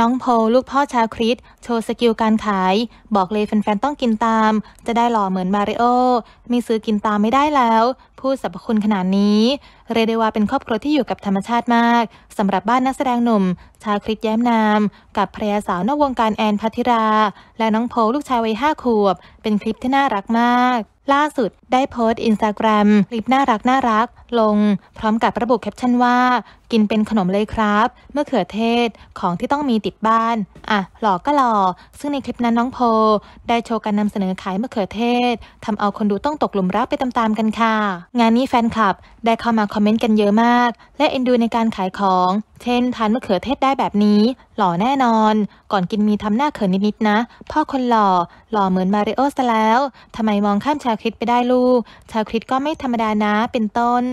น้องโพลูกพ่อชาวคริสโชว์สกิลการขาย บอกเลยแฟนๆต้องกินตาม จะได้หล่อเหมือนมาริโอไม่ซื้อกินตามไม่ได้แล้วพูดสรรพคุณขนาดนี้เรเดวาเป็นครอบครัวที่อยู่กับธรรมชาติมากสำหรับบ้านนักแสดงหนุ่ม ชาวคริสแย้มนาม กับภรรยาสาวนอกวงการแอนพัทิรา และน้องโพลูกชายวัยห้าขวบ เป็นคลิปที่น่ารักมาก ล่าสุด ได้โพสต์อินสตาแกรมคลิปน่ารักน่ารัก ลงพร้อมกับระบุแคปชั่นว่ากินเป็นขนมเลยครับ เมื่อเขือเทศของที่ต้องมีติดบ้าน อ่ะ หล่อก็หล่อ ซึ่งในคลิปนั้นน้องโพ ได้โชว์การนำเสนอขายมะเขือเทศ ทำเอาคนดูต้องตกหลุมรักไปตามๆกันค่ะ งานนี้แฟนคลับได้เข้ามาคอมเมนต์กันเยอะมาก และเอ็นดูในการขายของ เช่นทานมะเขือเทศได้แบบนี้ หล่อแน่นอน ก่อนกินมีทำหน้าเขินนิดๆนะพ่อคนหล่อหล่อเหมือนมาริโอซะแล้ว ทำไมมองข้ามชาคริสไปได้ลูก ชาคริสก็ไม่ธรรมดานะเป็นต้น